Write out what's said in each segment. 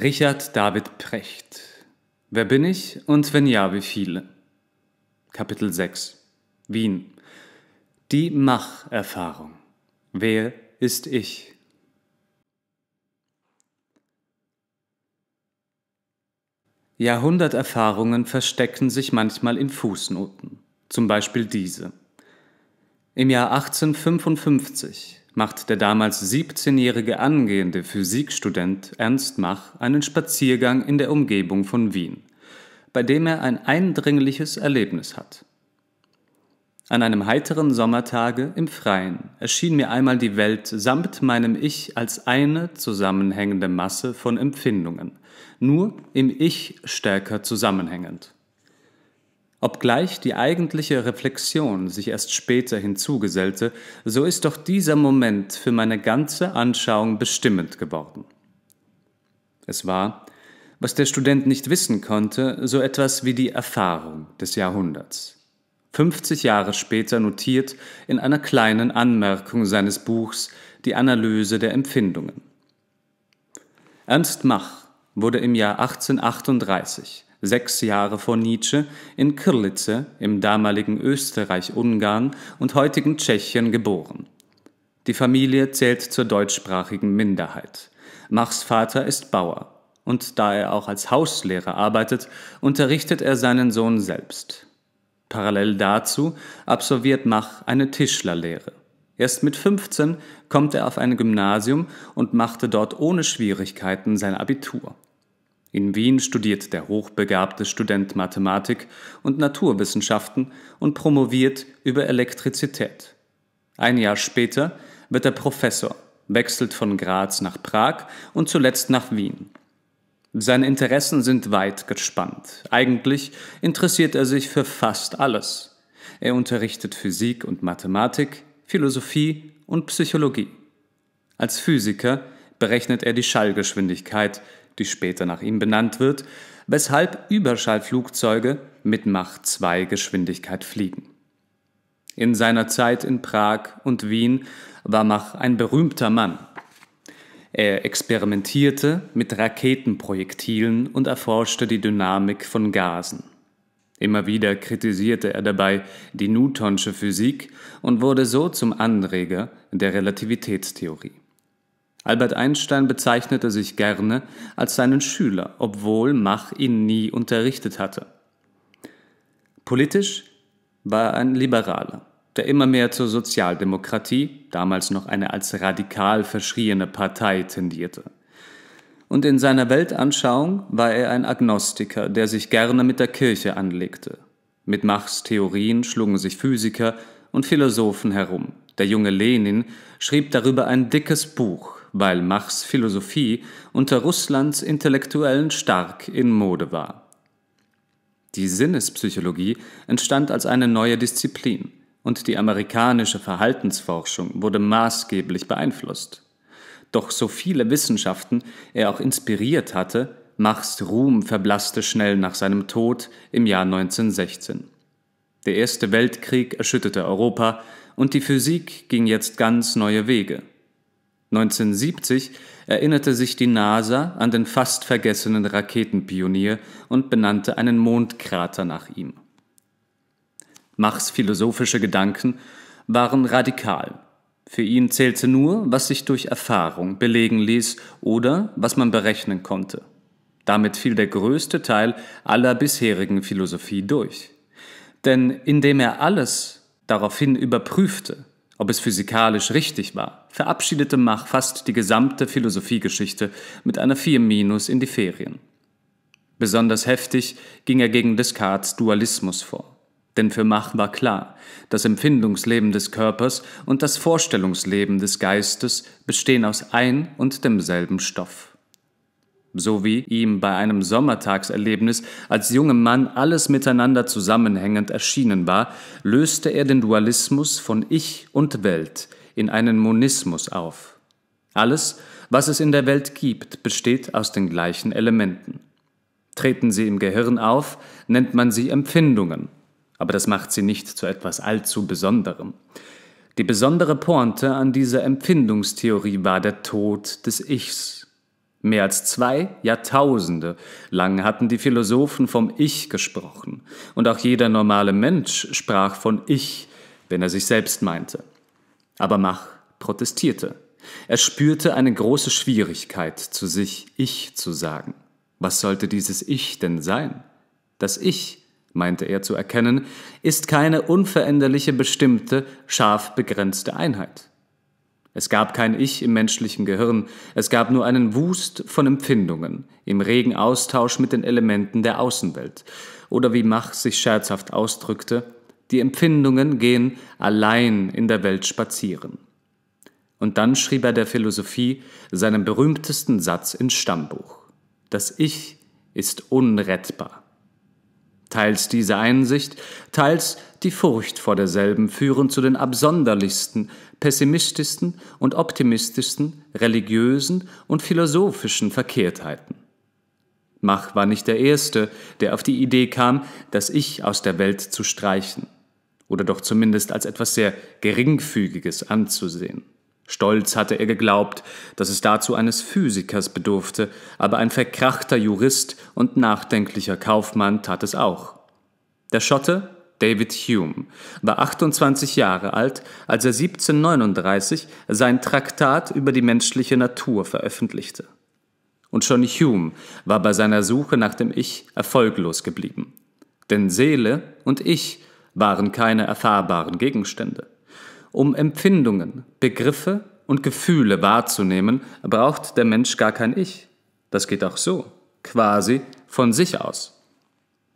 Richard David Precht. Wer bin ich und wenn ja, wie viele? Kapitel 6. Wien. Die Macherfahrung. Wer ist ich? Jahrhunderterfahrungen verstecken sich manchmal in Fußnoten, zum Beispiel diese. Im Jahr 1855 macht der damals 17-jährige angehende Physikstudent Ernst Mach einen Spaziergang in der Umgebung von Wien, bei dem er ein eindringliches Erlebnis hat. An einem heiteren Sommertage im Freien erschien mir einmal die Welt samt meinem Ich als eine zusammenhängende Masse von Empfindungen, nur im Ich stärker zusammenhängend. Obgleich die eigentliche Reflexion sich erst später hinzugesellte, so ist doch dieser Moment für meine ganze Anschauung bestimmend geworden. Es war, was der Student nicht wissen konnte, so etwas wie die Erfahrung des Jahrhunderts. 50 Jahre später notiert in einer kleinen Anmerkung seines Buchs die Analyse der Empfindungen. Ernst Mach wurde im Jahr 1838 sechs Jahre vor Nietzsche, in Kirlice im damaligen Österreich-Ungarn und heutigen Tschechien geboren. Die Familie zählt zur deutschsprachigen Minderheit. Machs Vater ist Bauer und da er auch als Hauslehrer arbeitet, unterrichtet er seinen Sohn selbst. Parallel dazu absolviert Mach eine Tischlerlehre. Erst mit 15 kommt er auf ein Gymnasium und machte dort ohne Schwierigkeiten sein Abitur. In Wien studiert der hochbegabte Student Mathematik und Naturwissenschaften und promoviert über Elektrizität. Ein Jahr später wird er Professor, wechselt von Graz nach Prag und zuletzt nach Wien. Seine Interessen sind weit gespannt. Eigentlich interessiert er sich für fast alles. Er unterrichtet Physik und Mathematik, Philosophie und Psychologie. Als Physiker berechnet er die Schallgeschwindigkeit die später nach ihm benannt wird, weshalb Überschallflugzeuge mit Mach 2 Geschwindigkeit fliegen. In seiner Zeit in Prag und Wien war Mach ein berühmter Mann. Er experimentierte mit Raketenprojektilen und erforschte die Dynamik von Gasen. Immer wieder kritisierte er dabei die Newtonsche Physik und wurde so zum Anreger der Relativitätstheorie. Albert Einstein bezeichnete sich gerne als seinen Schüler, obwohl Mach ihn nie unterrichtet hatte. Politisch war er ein Liberaler, der immer mehr zur Sozialdemokratie, damals noch eine als radikal verschriene Partei, tendierte. Und in seiner Weltanschauung war er ein Agnostiker, der sich gerne mit der Kirche anlegte. Mit Machs Theorien schlugen sich Physiker und Philosophen herum. Der junge Lenin schrieb darüber ein dickes Buch, weil Machs Philosophie unter Russlands Intellektuellen stark in Mode war. Die Sinnespsychologie entstand als eine neue Disziplin und die amerikanische Verhaltensforschung wurde maßgeblich beeinflusst. Doch so viele Wissenschaften er auch inspiriert hatte, Machs Ruhm verblasste schnell nach seinem Tod im Jahr 1916. Der Erste Weltkrieg erschütterte Europa und die Physik ging jetzt ganz neue Wege. 1970 erinnerte sich die NASA an den fast vergessenen Raketenpionier und benannte einen Mondkrater nach ihm. Machs philosophische Gedanken waren radikal. Für ihn zählte nur, was sich durch Erfahrung belegen ließ oder was man berechnen konnte. Damit fiel der größte Teil aller bisherigen Philosophie durch. Denn indem er alles daraufhin überprüfte, ob es physikalisch richtig war, verabschiedete Mach fast die gesamte Philosophiegeschichte mit einer 4 Minus in die Ferien. Besonders heftig ging er gegen Descartes Dualismus vor. Denn für Mach war klar, das Empfindungsleben des Körpers und das Vorstellungsleben des Geistes bestehen aus ein und demselben Stoff so wie ihm bei einem Sommertagserlebnis als junger Mann alles miteinander zusammenhängend erschienen war, löste er den Dualismus von Ich und Welt in einen Monismus auf. Alles, was es in der Welt gibt, besteht aus den gleichen Elementen. Treten sie im Gehirn auf, nennt man sie Empfindungen, aber das macht sie nicht zu etwas allzu Besonderem. Die besondere Pointe an dieser Empfindungstheorie war der Tod des Ichs. Mehr als zwei Jahrtausende lang hatten die Philosophen vom Ich gesprochen, und auch jeder normale Mensch sprach von Ich, wenn er sich selbst meinte. Aber Mach protestierte. Er spürte eine große Schwierigkeit, zu sich Ich zu sagen. Was sollte dieses Ich denn sein? Das Ich, meinte er zu erkennen, ist keine unveränderliche, bestimmte, scharf begrenzte Einheit. Es gab kein Ich im menschlichen Gehirn, es gab nur einen Wust von Empfindungen im regen Austausch mit den Elementen der Außenwelt. Oder wie Mach sich scherzhaft ausdrückte, die Empfindungen gehen allein in der Welt spazieren. Und dann schrieb er der Philosophie seinen berühmtesten Satz ins Stammbuch. Das Ich ist unrettbar. Teils diese Einsicht, teils die Furcht vor derselben führen zu den absonderlichsten, pessimistischsten und optimistischsten religiösen und philosophischen Verkehrtheiten. Mach war nicht der Erste, der auf die Idee kam, das Ich aus der Welt zu streichen oder doch zumindest als etwas sehr Geringfügiges anzusehen. Stolz hatte er geglaubt, dass es dazu eines Physikers bedurfte, aber ein verkrachter Jurist und nachdenklicher Kaufmann tat es auch. Der Schotte David Hume war 28 Jahre alt, als er 1739 sein Traktat über die menschliche Natur veröffentlichte. Und schon Hume war bei seiner Suche nach dem Ich erfolglos geblieben. Denn Seele und Ich waren keine erfahrbaren Gegenstände. Um Empfindungen, Begriffe und Gefühle wahrzunehmen, braucht der Mensch gar kein Ich. Das geht auch so, quasi von sich aus.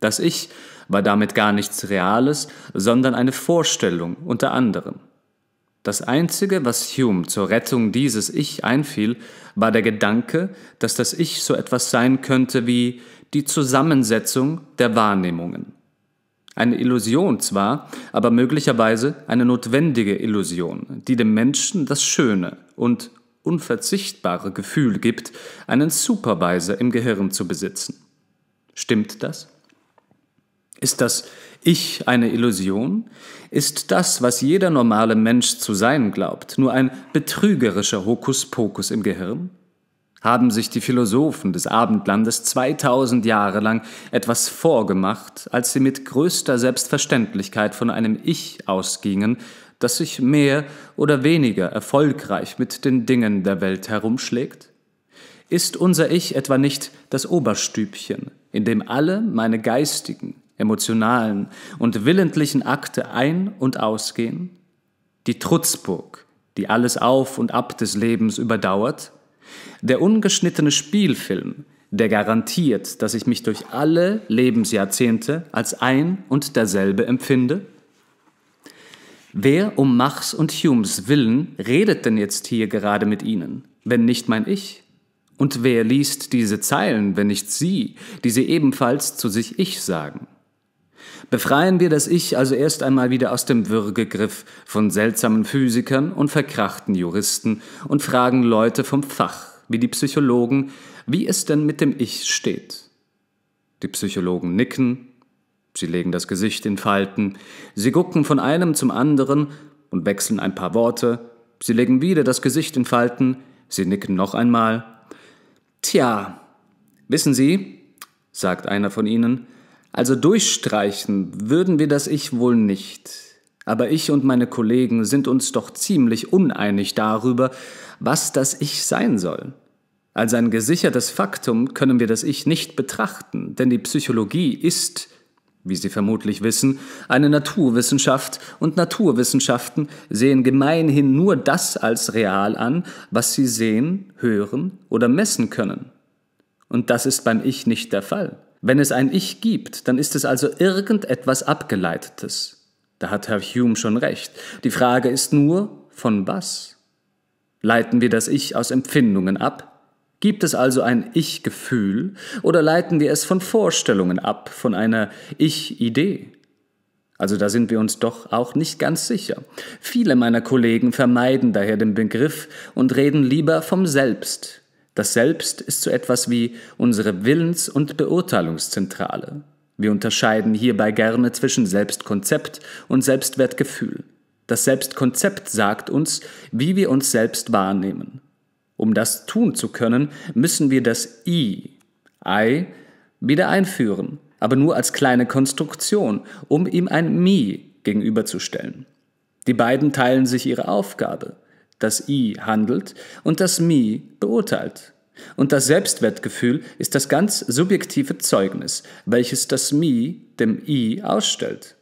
Das Ich war damit gar nichts Reales, sondern eine Vorstellung unter anderem. Das Einzige, was Hume zur Rettung dieses Ich einfiel, war der Gedanke, dass das Ich so etwas sein könnte wie die Zusammensetzung der Wahrnehmungen. Eine Illusion zwar, aber möglicherweise eine notwendige Illusion, die dem Menschen das schöne und unverzichtbare Gefühl gibt, einen Supervisor im Gehirn zu besitzen. Stimmt das? Ist das Ich eine Illusion? Ist das, was jeder normale Mensch zu sein glaubt, nur ein betrügerischer Hokuspokus im Gehirn? haben sich die Philosophen des Abendlandes 2000 Jahre lang etwas vorgemacht, als sie mit größter Selbstverständlichkeit von einem Ich ausgingen, das sich mehr oder weniger erfolgreich mit den Dingen der Welt herumschlägt? Ist unser Ich etwa nicht das Oberstübchen, in dem alle meine geistigen, emotionalen und willentlichen Akte ein- und ausgehen? Die Trutzburg, die alles auf und ab des Lebens überdauert der ungeschnittene Spielfilm, der garantiert, dass ich mich durch alle Lebensjahrzehnte als ein und derselbe empfinde? Wer um Machs und Humes willen redet denn jetzt hier gerade mit Ihnen, wenn nicht mein Ich? Und wer liest diese Zeilen, wenn nicht Sie, die Sie ebenfalls zu sich Ich sagen? Befreien wir das Ich also erst einmal wieder aus dem Würgegriff von seltsamen Physikern und verkrachten Juristen und fragen Leute vom Fach, wie die Psychologen, wie es denn mit dem Ich steht. Die Psychologen nicken, sie legen das Gesicht in Falten, sie gucken von einem zum anderen und wechseln ein paar Worte, sie legen wieder das Gesicht in Falten, sie nicken noch einmal. Tja, wissen Sie, sagt einer von ihnen, also durchstreichen würden wir das Ich wohl nicht. Aber ich und meine Kollegen sind uns doch ziemlich uneinig darüber, was das Ich sein soll. Als ein gesichertes Faktum können wir das Ich nicht betrachten, denn die Psychologie ist, wie Sie vermutlich wissen, eine Naturwissenschaft und Naturwissenschaften sehen gemeinhin nur das als real an, was sie sehen, hören oder messen können. Und das ist beim Ich nicht der Fall. Wenn es ein Ich gibt, dann ist es also irgendetwas Abgeleitetes. Da hat Herr Hume schon recht. Die Frage ist nur, von was? Leiten wir das Ich aus Empfindungen ab? Gibt es also ein Ich-Gefühl oder leiten wir es von Vorstellungen ab, von einer Ich-Idee? Also da sind wir uns doch auch nicht ganz sicher. Viele meiner Kollegen vermeiden daher den Begriff und reden lieber vom Selbst, das Selbst ist so etwas wie unsere Willens- und Beurteilungszentrale. Wir unterscheiden hierbei gerne zwischen Selbstkonzept und Selbstwertgefühl. Das Selbstkonzept sagt uns, wie wir uns selbst wahrnehmen. Um das tun zu können, müssen wir das I, I, wieder einführen, aber nur als kleine Konstruktion, um ihm ein Mi gegenüberzustellen. Die beiden teilen sich ihre Aufgabe das I handelt und das Mi beurteilt. Und das Selbstwertgefühl ist das ganz subjektive Zeugnis, welches das Mi dem I ausstellt.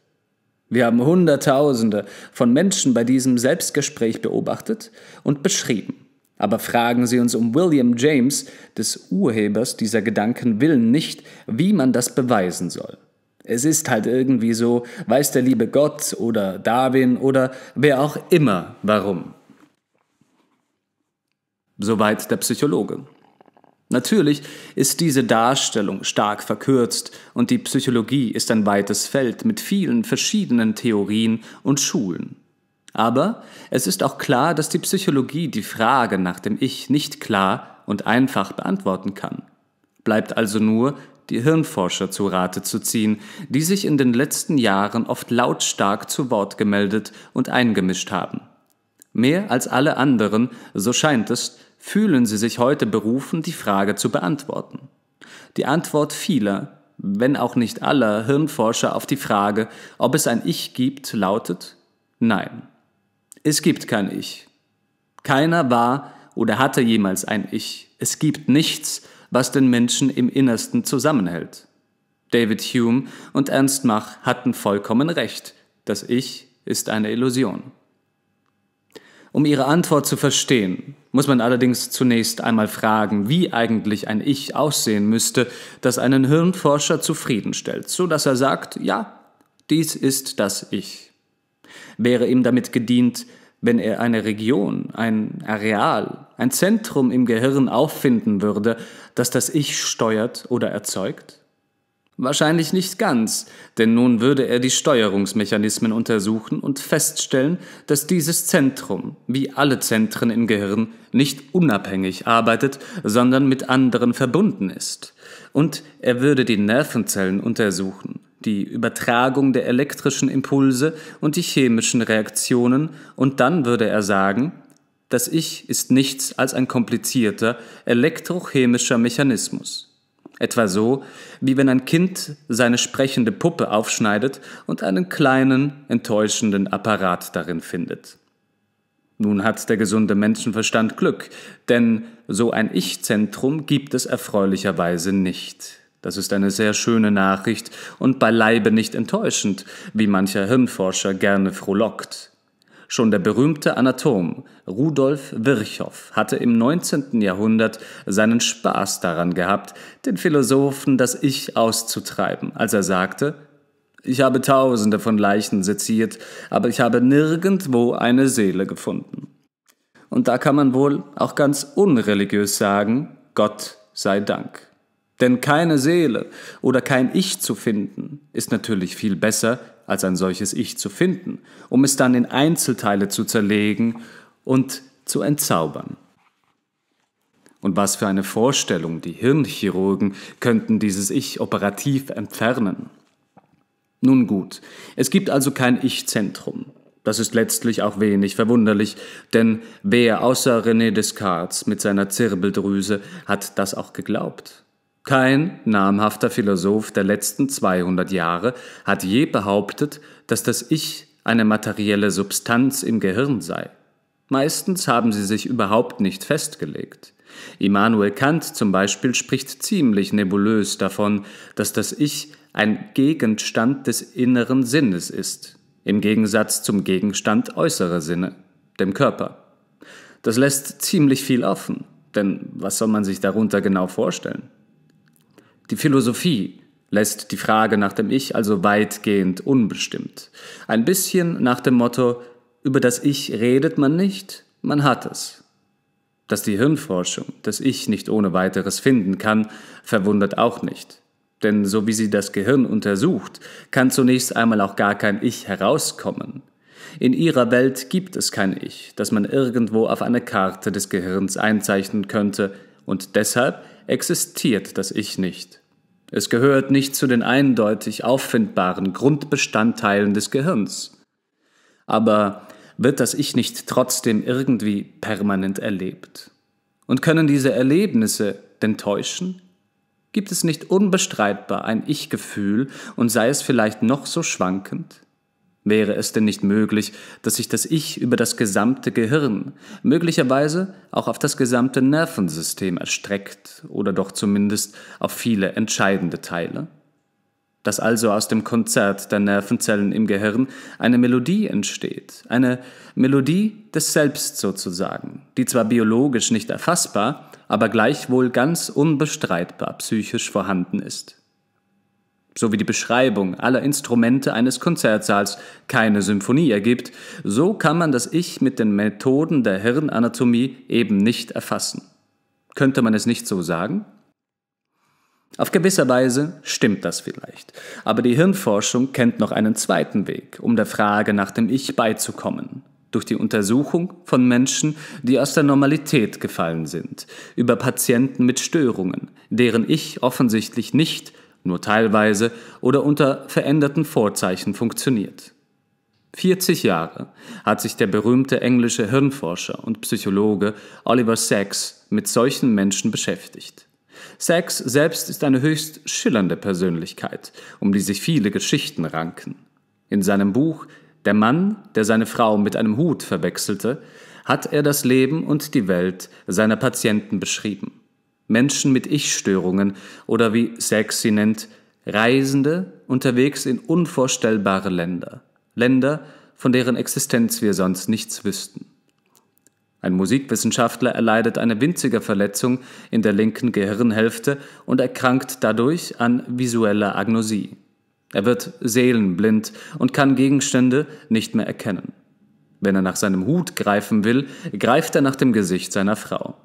Wir haben Hunderttausende von Menschen bei diesem Selbstgespräch beobachtet und beschrieben. Aber fragen Sie uns um William James, des Urhebers dieser Gedanken, willen nicht, wie man das beweisen soll. Es ist halt irgendwie so, weiß der liebe Gott oder Darwin oder wer auch immer warum. Soweit der Psychologe. Natürlich ist diese Darstellung stark verkürzt und die Psychologie ist ein weites Feld mit vielen verschiedenen Theorien und Schulen. Aber es ist auch klar, dass die Psychologie die Frage nach dem Ich nicht klar und einfach beantworten kann. Bleibt also nur, die Hirnforscher zu Rate zu ziehen, die sich in den letzten Jahren oft lautstark zu Wort gemeldet und eingemischt haben. Mehr als alle anderen, so scheint es, fühlen sie sich heute berufen, die Frage zu beantworten. Die Antwort vieler, wenn auch nicht aller Hirnforscher auf die Frage, ob es ein Ich gibt, lautet Nein. Es gibt kein Ich. Keiner war oder hatte jemals ein Ich. Es gibt nichts, was den Menschen im Innersten zusammenhält. David Hume und Ernst Mach hatten vollkommen recht. Das Ich ist eine Illusion. Um ihre Antwort zu verstehen, muss man allerdings zunächst einmal fragen, wie eigentlich ein Ich aussehen müsste, das einen Hirnforscher zufriedenstellt, so dass er sagt, ja, dies ist das Ich. Wäre ihm damit gedient, wenn er eine Region, ein Areal, ein Zentrum im Gehirn auffinden würde, das das Ich steuert oder erzeugt? Wahrscheinlich nicht ganz, denn nun würde er die Steuerungsmechanismen untersuchen und feststellen, dass dieses Zentrum, wie alle Zentren im Gehirn, nicht unabhängig arbeitet, sondern mit anderen verbunden ist. Und er würde die Nervenzellen untersuchen, die Übertragung der elektrischen Impulse und die chemischen Reaktionen, und dann würde er sagen, das Ich ist nichts als ein komplizierter elektrochemischer Mechanismus. Etwa so, wie wenn ein Kind seine sprechende Puppe aufschneidet und einen kleinen, enttäuschenden Apparat darin findet. Nun hat der gesunde Menschenverstand Glück, denn so ein Ich-Zentrum gibt es erfreulicherweise nicht. Das ist eine sehr schöne Nachricht und beileibe nicht enttäuschend, wie mancher Hirnforscher gerne frohlockt. Schon der berühmte Anatom Rudolf Virchow hatte im 19. Jahrhundert seinen Spaß daran gehabt, den Philosophen das Ich auszutreiben, als er sagte, ich habe tausende von Leichen seziert, aber ich habe nirgendwo eine Seele gefunden. Und da kann man wohl auch ganz unreligiös sagen, Gott sei Dank. Denn keine Seele oder kein Ich zu finden, ist natürlich viel besser als ein solches Ich zu finden, um es dann in Einzelteile zu zerlegen und zu entzaubern. Und was für eine Vorstellung, die Hirnchirurgen könnten dieses Ich operativ entfernen. Nun gut, es gibt also kein Ich-Zentrum. Das ist letztlich auch wenig verwunderlich, denn wer außer René Descartes mit seiner Zirbeldrüse hat das auch geglaubt? Kein namhafter Philosoph der letzten 200 Jahre hat je behauptet, dass das Ich eine materielle Substanz im Gehirn sei. Meistens haben sie sich überhaupt nicht festgelegt. Immanuel Kant zum Beispiel spricht ziemlich nebulös davon, dass das Ich ein Gegenstand des inneren Sinnes ist, im Gegensatz zum Gegenstand äußerer Sinne, dem Körper. Das lässt ziemlich viel offen, denn was soll man sich darunter genau vorstellen? Die Philosophie lässt die Frage nach dem Ich also weitgehend unbestimmt. Ein bisschen nach dem Motto, über das Ich redet man nicht, man hat es. Dass die Hirnforschung das Ich nicht ohne weiteres finden kann, verwundert auch nicht. Denn so wie sie das Gehirn untersucht, kann zunächst einmal auch gar kein Ich herauskommen. In ihrer Welt gibt es kein Ich, das man irgendwo auf eine Karte des Gehirns einzeichnen könnte, und deshalb existiert das Ich nicht. Es gehört nicht zu den eindeutig auffindbaren Grundbestandteilen des Gehirns. Aber wird das Ich nicht trotzdem irgendwie permanent erlebt? Und können diese Erlebnisse denn täuschen? Gibt es nicht unbestreitbar ein Ich-Gefühl und sei es vielleicht noch so schwankend? Wäre es denn nicht möglich, dass sich das Ich über das gesamte Gehirn, möglicherweise auch auf das gesamte Nervensystem erstreckt oder doch zumindest auf viele entscheidende Teile? Dass also aus dem Konzert der Nervenzellen im Gehirn eine Melodie entsteht, eine Melodie des Selbst sozusagen, die zwar biologisch nicht erfassbar, aber gleichwohl ganz unbestreitbar psychisch vorhanden ist so wie die Beschreibung aller Instrumente eines Konzertsaals keine Symphonie ergibt, so kann man das Ich mit den Methoden der Hirnanatomie eben nicht erfassen. Könnte man es nicht so sagen? Auf gewisser Weise stimmt das vielleicht, aber die Hirnforschung kennt noch einen zweiten Weg, um der Frage nach dem Ich beizukommen, durch die Untersuchung von Menschen, die aus der Normalität gefallen sind, über Patienten mit Störungen, deren Ich offensichtlich nicht nur teilweise oder unter veränderten Vorzeichen funktioniert. 40 Jahre hat sich der berühmte englische Hirnforscher und Psychologe Oliver Sacks mit solchen Menschen beschäftigt. Sacks selbst ist eine höchst schillernde Persönlichkeit, um die sich viele Geschichten ranken. In seinem Buch Der Mann, der seine Frau mit einem Hut verwechselte, hat er das Leben und die Welt seiner Patienten beschrieben. Menschen mit Ich-Störungen oder wie Sachs sie nennt, Reisende unterwegs in unvorstellbare Länder. Länder, von deren Existenz wir sonst nichts wüssten. Ein Musikwissenschaftler erleidet eine winzige Verletzung in der linken Gehirnhälfte und erkrankt dadurch an visueller Agnosie. Er wird seelenblind und kann Gegenstände nicht mehr erkennen. Wenn er nach seinem Hut greifen will, greift er nach dem Gesicht seiner Frau.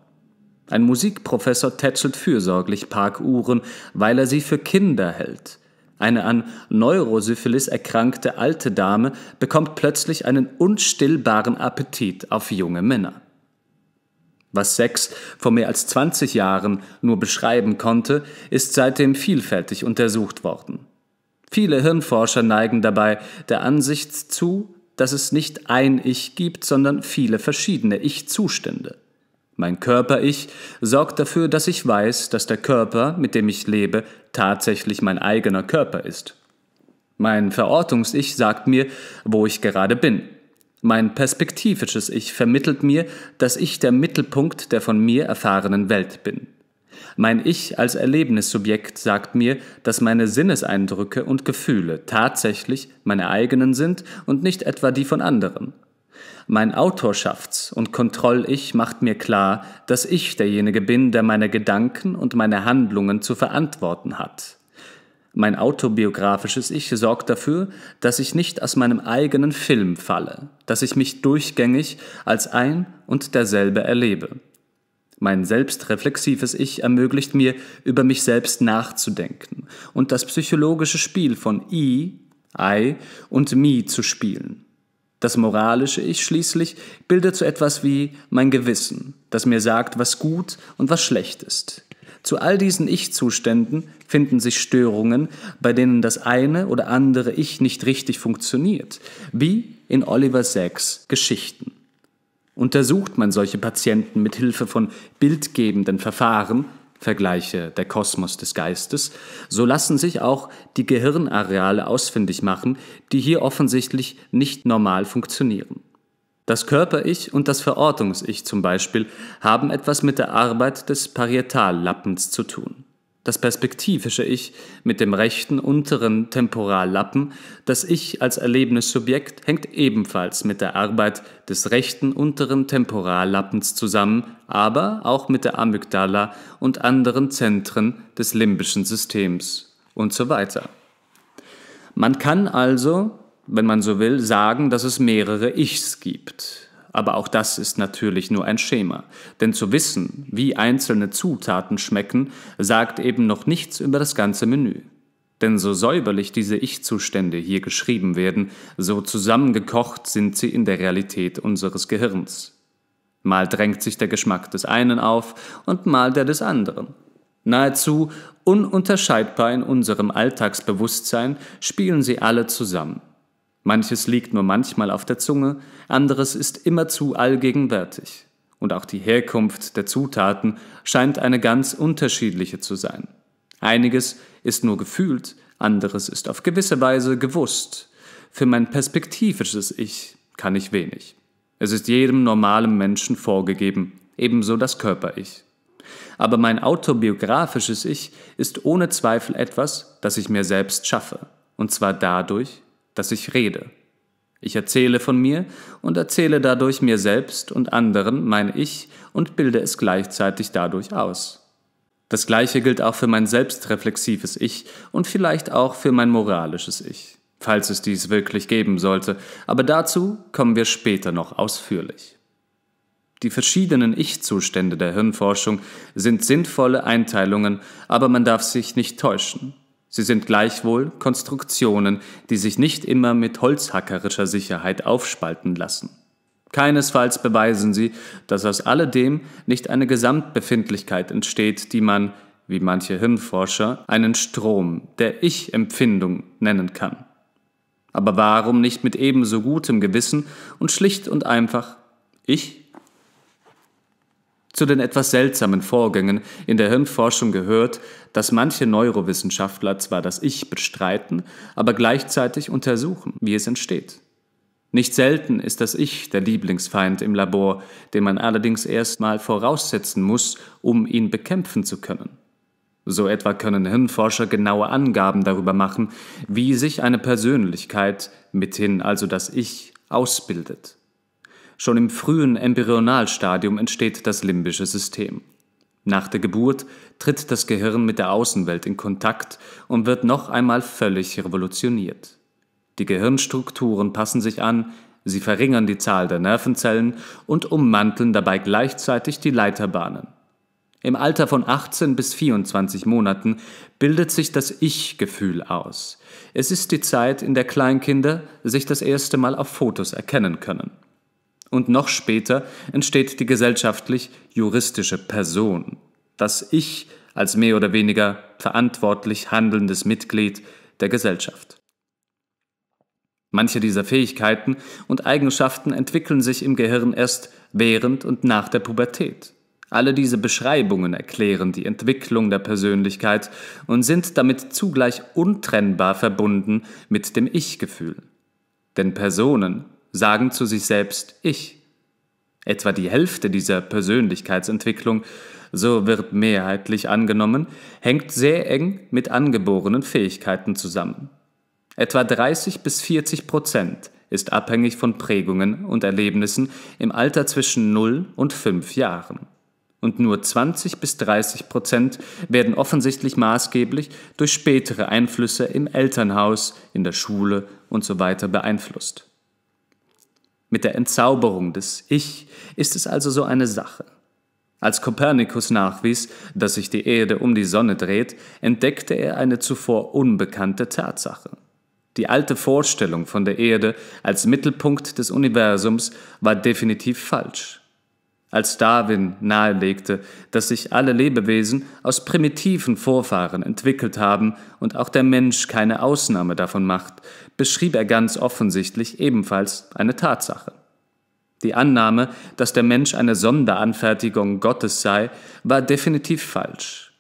Ein Musikprofessor tätschelt fürsorglich Parkuhren, weil er sie für Kinder hält. Eine an Neurosyphilis erkrankte alte Dame bekommt plötzlich einen unstillbaren Appetit auf junge Männer. Was Sex vor mehr als 20 Jahren nur beschreiben konnte, ist seitdem vielfältig untersucht worden. Viele Hirnforscher neigen dabei der Ansicht zu, dass es nicht ein Ich gibt, sondern viele verschiedene Ich-Zustände. Mein Körper-Ich sorgt dafür, dass ich weiß, dass der Körper, mit dem ich lebe, tatsächlich mein eigener Körper ist. Mein Verortungs-Ich sagt mir, wo ich gerade bin. Mein perspektivisches Ich vermittelt mir, dass ich der Mittelpunkt der von mir erfahrenen Welt bin. Mein Ich als Erlebnissubjekt sagt mir, dass meine Sinneseindrücke und Gefühle tatsächlich meine eigenen sind und nicht etwa die von anderen. Mein Autorschafts- und Kontroll-Ich macht mir klar, dass ich derjenige bin, der meine Gedanken und meine Handlungen zu verantworten hat. Mein autobiografisches Ich sorgt dafür, dass ich nicht aus meinem eigenen Film falle, dass ich mich durchgängig als ein und derselbe erlebe. Mein selbstreflexives Ich ermöglicht mir, über mich selbst nachzudenken und das psychologische Spiel von I, I und Me zu spielen. Das moralische Ich schließlich bildet so etwas wie mein Gewissen, das mir sagt, was gut und was schlecht ist. Zu all diesen Ich-Zuständen finden sich Störungen, bei denen das eine oder andere Ich nicht richtig funktioniert, wie in Oliver Sacks Geschichten. Untersucht man solche Patienten mit Hilfe von bildgebenden Verfahren, Vergleiche der Kosmos des Geistes, so lassen sich auch die Gehirnareale ausfindig machen, die hier offensichtlich nicht normal funktionieren. Das Körper-Ich und das Verortungs-Ich zum Beispiel haben etwas mit der Arbeit des Parietallappens zu tun das perspektivische Ich mit dem rechten unteren Temporallappen, das Ich als erlebendes Subjekt hängt ebenfalls mit der Arbeit des rechten unteren Temporallappens zusammen, aber auch mit der Amygdala und anderen Zentren des limbischen Systems und so weiter. Man kann also, wenn man so will, sagen, dass es mehrere Ichs gibt. Aber auch das ist natürlich nur ein Schema. Denn zu wissen, wie einzelne Zutaten schmecken, sagt eben noch nichts über das ganze Menü. Denn so säuberlich diese Ich-Zustände hier geschrieben werden, so zusammengekocht sind sie in der Realität unseres Gehirns. Mal drängt sich der Geschmack des einen auf und mal der des anderen. Nahezu ununterscheidbar in unserem Alltagsbewusstsein spielen sie alle zusammen. Manches liegt nur manchmal auf der Zunge, anderes ist immerzu allgegenwärtig. Und auch die Herkunft der Zutaten scheint eine ganz unterschiedliche zu sein. Einiges ist nur gefühlt, anderes ist auf gewisse Weise gewusst. Für mein perspektivisches Ich kann ich wenig. Es ist jedem normalen Menschen vorgegeben, ebenso das Körper-Ich. Aber mein autobiografisches Ich ist ohne Zweifel etwas, das ich mir selbst schaffe, und zwar dadurch, dass ich rede. Ich erzähle von mir und erzähle dadurch mir selbst und anderen mein Ich und bilde es gleichzeitig dadurch aus. Das gleiche gilt auch für mein selbstreflexives Ich und vielleicht auch für mein moralisches Ich, falls es dies wirklich geben sollte, aber dazu kommen wir später noch ausführlich. Die verschiedenen Ich-Zustände der Hirnforschung sind sinnvolle Einteilungen, aber man darf sich nicht täuschen. Sie sind gleichwohl Konstruktionen, die sich nicht immer mit holzhackerischer Sicherheit aufspalten lassen. Keinesfalls beweisen sie, dass aus alledem nicht eine Gesamtbefindlichkeit entsteht, die man, wie manche Hirnforscher, einen Strom der Ich-Empfindung nennen kann. Aber warum nicht mit ebenso gutem Gewissen und schlicht und einfach Ich zu den etwas seltsamen Vorgängen in der Hirnforschung gehört, dass manche Neurowissenschaftler zwar das Ich bestreiten, aber gleichzeitig untersuchen, wie es entsteht. Nicht selten ist das Ich der Lieblingsfeind im Labor, den man allerdings erstmal voraussetzen muss, um ihn bekämpfen zu können. So etwa können Hirnforscher genaue Angaben darüber machen, wie sich eine Persönlichkeit, mithin also das Ich, ausbildet. Schon im frühen Embryonalstadium entsteht das limbische System. Nach der Geburt tritt das Gehirn mit der Außenwelt in Kontakt und wird noch einmal völlig revolutioniert. Die Gehirnstrukturen passen sich an, sie verringern die Zahl der Nervenzellen und ummanteln dabei gleichzeitig die Leiterbahnen. Im Alter von 18 bis 24 Monaten bildet sich das Ich-Gefühl aus. Es ist die Zeit, in der Kleinkinder sich das erste Mal auf Fotos erkennen können. Und noch später entsteht die gesellschaftlich-juristische Person, das Ich als mehr oder weniger verantwortlich handelndes Mitglied der Gesellschaft. Manche dieser Fähigkeiten und Eigenschaften entwickeln sich im Gehirn erst während und nach der Pubertät. Alle diese Beschreibungen erklären die Entwicklung der Persönlichkeit und sind damit zugleich untrennbar verbunden mit dem Ich-Gefühl. Denn Personen sagen zu sich selbst Ich. Etwa die Hälfte dieser Persönlichkeitsentwicklung, so wird mehrheitlich angenommen, hängt sehr eng mit angeborenen Fähigkeiten zusammen. Etwa 30 bis 40 Prozent ist abhängig von Prägungen und Erlebnissen im Alter zwischen 0 und 5 Jahren. Und nur 20 bis 30 Prozent werden offensichtlich maßgeblich durch spätere Einflüsse im Elternhaus, in der Schule und So weiter beeinflusst. Mit der Entzauberung des Ich ist es also so eine Sache. Als Kopernikus nachwies, dass sich die Erde um die Sonne dreht, entdeckte er eine zuvor unbekannte Tatsache. Die alte Vorstellung von der Erde als Mittelpunkt des Universums war definitiv falsch als Darwin nahelegte, dass sich alle Lebewesen aus primitiven Vorfahren entwickelt haben und auch der Mensch keine Ausnahme davon macht, beschrieb er ganz offensichtlich ebenfalls eine Tatsache. Die Annahme, dass der Mensch eine Sonderanfertigung Gottes sei, war definitiv falsch.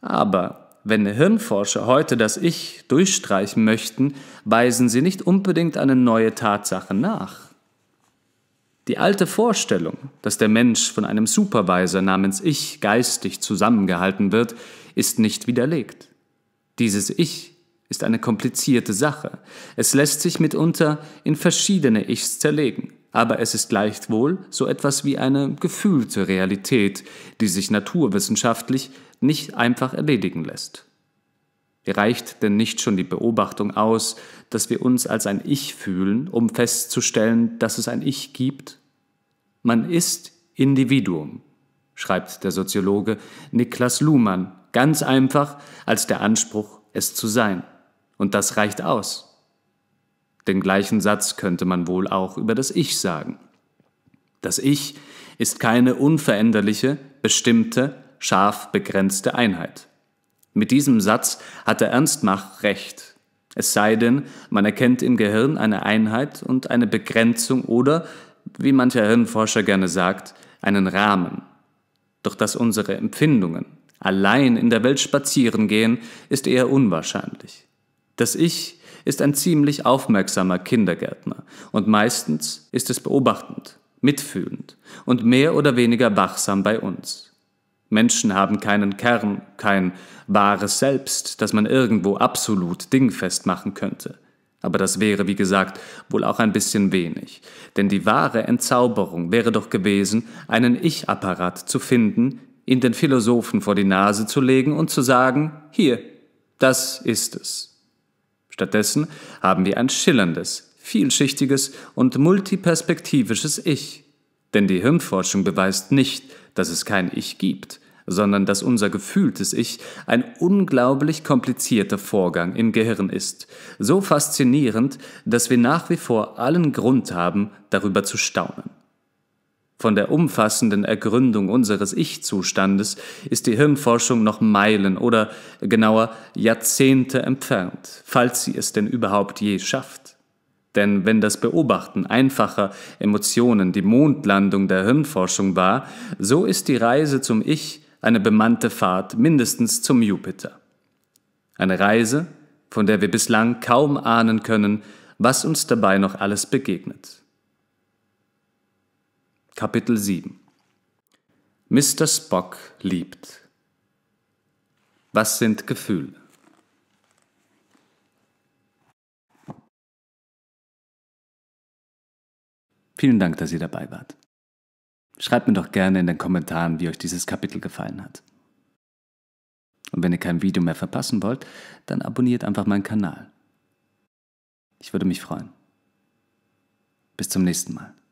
Aber wenn Hirnforscher heute das Ich durchstreichen möchten, weisen sie nicht unbedingt eine neue Tatsache nach. Die alte Vorstellung, dass der Mensch von einem Supervisor namens Ich geistig zusammengehalten wird, ist nicht widerlegt. Dieses Ich ist eine komplizierte Sache. Es lässt sich mitunter in verschiedene Ichs zerlegen, aber es ist gleichwohl so etwas wie eine gefühlte Realität, die sich naturwissenschaftlich nicht einfach erledigen lässt. Reicht denn nicht schon die Beobachtung aus, dass wir uns als ein Ich fühlen, um festzustellen, dass es ein Ich gibt? Man ist Individuum, schreibt der Soziologe Niklas Luhmann, ganz einfach als der Anspruch, es zu sein. Und das reicht aus. Den gleichen Satz könnte man wohl auch über das Ich sagen. Das Ich ist keine unveränderliche, bestimmte, scharf begrenzte Einheit. Mit diesem Satz hatte Ernst Mach recht. Es sei denn, man erkennt im Gehirn eine Einheit und eine Begrenzung oder, wie mancher Hirnforscher gerne sagt, einen Rahmen. Doch dass unsere Empfindungen allein in der Welt spazieren gehen, ist eher unwahrscheinlich. Das Ich ist ein ziemlich aufmerksamer Kindergärtner und meistens ist es beobachtend, mitfühlend und mehr oder weniger wachsam bei uns. Menschen haben keinen Kern, kein wahres Selbst, das man irgendwo absolut dingfest machen könnte. Aber das wäre, wie gesagt, wohl auch ein bisschen wenig. Denn die wahre Entzauberung wäre doch gewesen, einen Ich-Apparat zu finden, ihn den Philosophen vor die Nase zu legen und zu sagen, hier, das ist es. Stattdessen haben wir ein schillerndes, vielschichtiges und multiperspektivisches Ich. Denn die Hirnforschung beweist nicht, dass es kein Ich gibt, sondern dass unser gefühltes Ich ein unglaublich komplizierter Vorgang im Gehirn ist, so faszinierend, dass wir nach wie vor allen Grund haben, darüber zu staunen. Von der umfassenden Ergründung unseres Ich-Zustandes ist die Hirnforschung noch Meilen oder genauer Jahrzehnte entfernt, falls sie es denn überhaupt je schafft. Denn wenn das Beobachten einfacher Emotionen die Mondlandung der Hirnforschung war, so ist die Reise zum Ich eine bemannte Fahrt mindestens zum Jupiter. Eine Reise, von der wir bislang kaum ahnen können, was uns dabei noch alles begegnet. Kapitel 7 Mr. Spock liebt. Was sind Gefühle? Vielen Dank, dass ihr dabei wart. Schreibt mir doch gerne in den Kommentaren, wie euch dieses Kapitel gefallen hat. Und wenn ihr kein Video mehr verpassen wollt, dann abonniert einfach meinen Kanal. Ich würde mich freuen. Bis zum nächsten Mal.